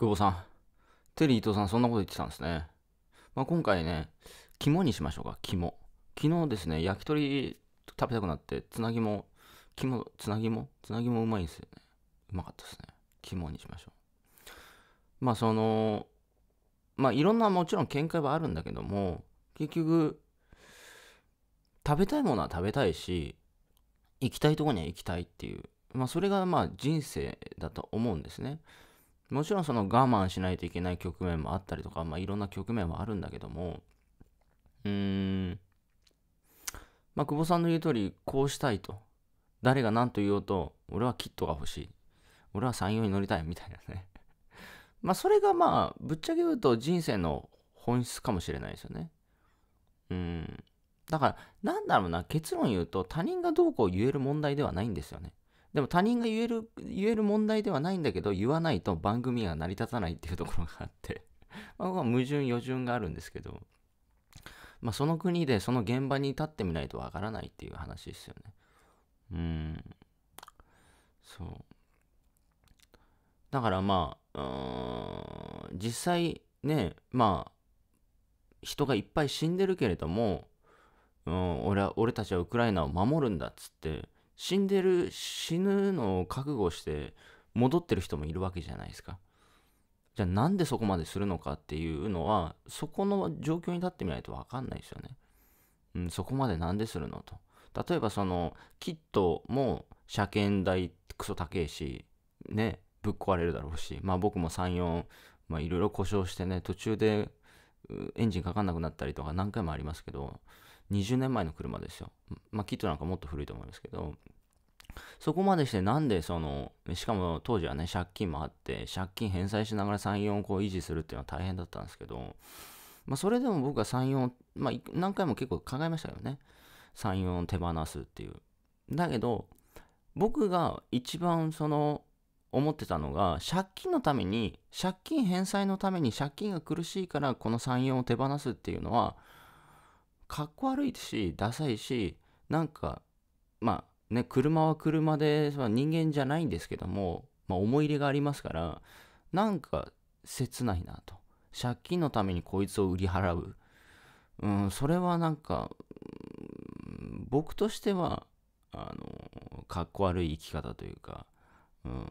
久保さん。テリー伊藤さん、そんなこと言ってたんですね。まあ、今回ね、肝にしましょうか、肝。昨日ですね、焼き鳥食べたくなって、つなぎも、肝、つなぎも、つなぎもうまいんですよね。うまかったですね。肝にしましょう。まあ、その、まあ、いろんなもちろん見解はあるんだけども、結局、食べたいものは食べたいし、行きたいとこには行きたいっていう、まあ、それがまあ人生だと思うんですね。もちろんその我慢しないといけない局面もあったりとか、まあ、いろんな局面はあるんだけども、うーん、まあ、久保さんの言う通り、こうしたいと。誰が何と言おうと、俺はキットが欲しい。俺は山陽に乗りたい、みたいなね まあ、それがまあ、ぶっちゃけ言うと人生の本質かもしれないですよね。うん。だから、なんだろうな、結論言うと、他人がどうこう言える問題ではないんですよね。でも他人が言える、言える問題ではないんだけど、言わないと番組が成り立たないっていうところがあって まあ、矛盾、余順があるんですけど、まあ、その国でその現場に立ってみないとわからないっていう話ですよね。うん。そう。だからまあ、実際ね、まあ、人がいっぱい死んでるけれども、うん、俺は俺たちはウクライナを守るんだっつって死んでる死ぬのを覚悟して戻ってる人もいるわけじゃないですかじゃあなんでそこまでするのかっていうのはそこの状況に立ってみないと分かんないですよね、うん、そこまでなんでするのと例えばそのキットも車検代クソ高えしねぶっ壊れるだろうしまあ僕も34まあいろいろ故障してね途中でエンジンかかんなくなったりとか何回もありますけど20年前の車ですよ。まあ、キットなんかもっと古いと思いますけど、そこまでしてなんでその、しかも当時はね、借金もあって、借金返済しながら3、4う維持するっていうのは大変だったんですけど、まあ、それでも僕は3、4、まあ、何回も結構考えましたよね。3、4手放すっていう。だけど、僕が一番その、思ってたのが、借金のために、借金返済のために借金が苦しいから、この3、4を手放すっていうのは、かっこ悪いしダサいしなんかまあね車は車で人間じゃないんですけども、まあ、思い入れがありますからなんか切ないなと借金のためにこいつを売り払う、うん、それはなんか、うん、僕としてはあのかっこ悪い生き方というか、うん、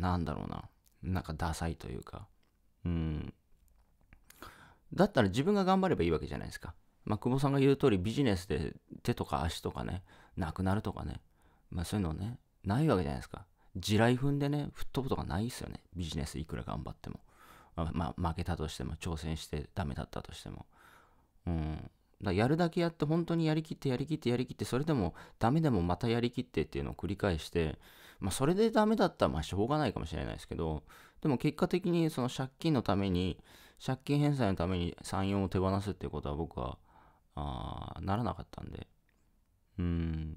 なんだろうななんかダサいというか、うん、だったら自分が頑張ればいいわけじゃないですかまあ、久保さんが言う通りビジネスで手とか足とかね、なくなるとかね、まあ、そういうのね、ないわけじゃないですか。地雷踏んでね、吹っ飛ぶとかないですよね。ビジネスいくら頑張っても。まあ、負けたとしても、挑戦してダメだったとしても。うん。だやるだけやって、本当にやりきって、やりきって、やりきって、それでもダメでもまたやりきってっていうのを繰り返して、まあ、それでダメだったら、まあ、しょうがないかもしれないですけど、でも結果的にその借金のために、借金返済のために3、4を手放すっていうことは僕は、あならなかったんで。うん。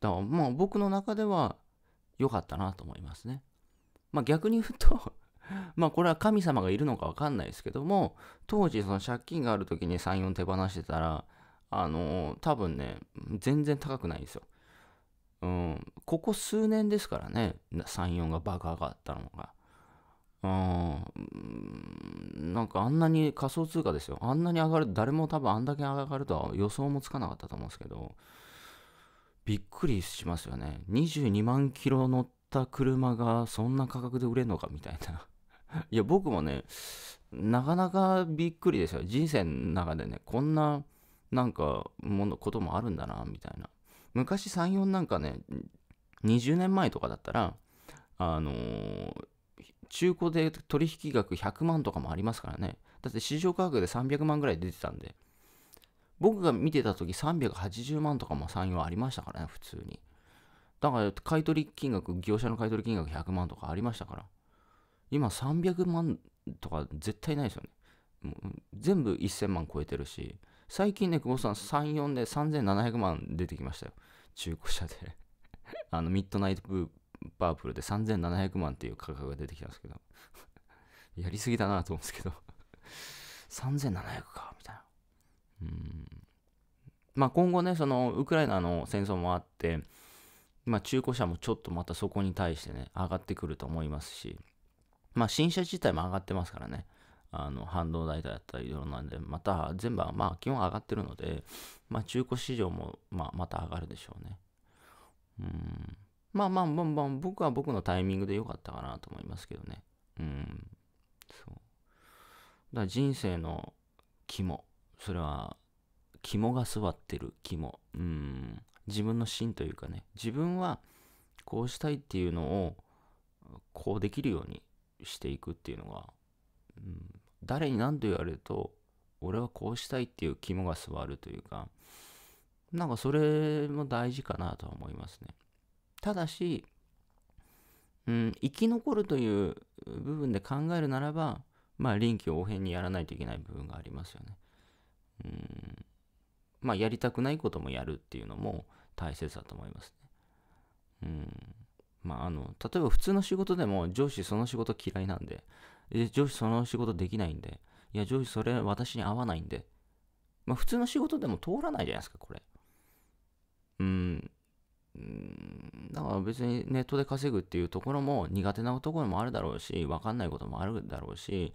だからまあ僕の中では良かったなと思いますね。まあ逆に言うと まあこれは神様がいるのかわかんないですけども、当時その借金がある時に3、4手放してたら、あのー、多分ね、全然高くないんですよ。うん、ここ数年ですからね、3、4が爆上がったのが。うん、なんかあんなに仮想通貨ですよ。あんなに上がる、誰も多分あんだけ上がるとは予想もつかなかったと思うんですけど、びっくりしますよね。22万キロ乗った車がそんな価格で売れるのかみたいな。いや、僕もね、なかなかびっくりですよ。人生の中でね、こんな、なんか、もの、こともあるんだな、みたいな。昔3、4なんかね、20年前とかだったら、あのー、中古で取引額100万とかもありますからね。だって市場価格で300万ぐらい出てたんで。僕が見てた時380万とかも産用ありましたからね、普通に。だから買取金額、業者の買取金額100万とかありましたから。今300万とか絶対ないですよね。もう全部1000万超えてるし、最近ね、久保さん3、4で3700万出てきましたよ。中古車で あの、ミッドナイトブパープルで3700万っていう価格が出てきたんですけど やりすぎだなと思うんですけど3700 か、みたいな。うん。まあ今後ね、そのウクライナの戦争もあって、まあ中古車もちょっとまたそこに対してね、上がってくると思いますし、まあ新車自体も上がってますからね。あの半導体だったりいろんなんで、また全部はまあ基本上がってるので、まあ中古市場もまあまた上がるでしょうね。うん。まあまあまあまあ、僕は僕のタイミングで良かったかなと思いますけどね。うん。そう。だから人生の肝、それは、肝が座ってる肝。うん。自分の芯というかね、自分はこうしたいっていうのを、こうできるようにしていくっていうのが、うん、誰に何と言われると、俺はこうしたいっていう肝が座るというか、なんかそれも大事かなとは思いますね。ただし、うん、生き残るという部分で考えるならば、まあ、臨機応変にやらないといけない部分がありますよね。うん、まあ、やりたくないこともやるっていうのも大切だと思いますね。うんまあ、あの例えば普通の仕事でも上司その仕事嫌いなんで上司その仕事できないんでいや上司それ私に合わないんで、まあ、普通の仕事でも通らないじゃないですかこれうんだから別にネットで稼ぐっていうところも苦手なところもあるだろうし、わかんないこともあるだろうし、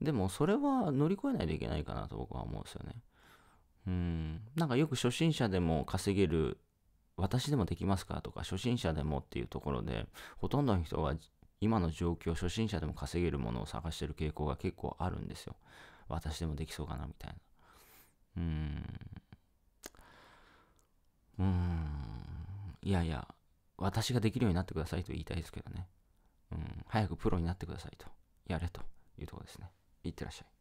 でもそれは乗り越えないといけないかなと僕は思うんですよね。うん。なんかよく初心者でも稼げる、私でもできますかとか、初心者でもっていうところで、ほとんどの人は今の状況、初心者でも稼げるものを探してる傾向が結構あるんですよ。私でもできそうかなみたいな。うーん。うーん。いやいや、私ができるようになってくださいと言いたいですけどね。うん、早くプロになってくださいと。やれというところですね。いってらっしゃい。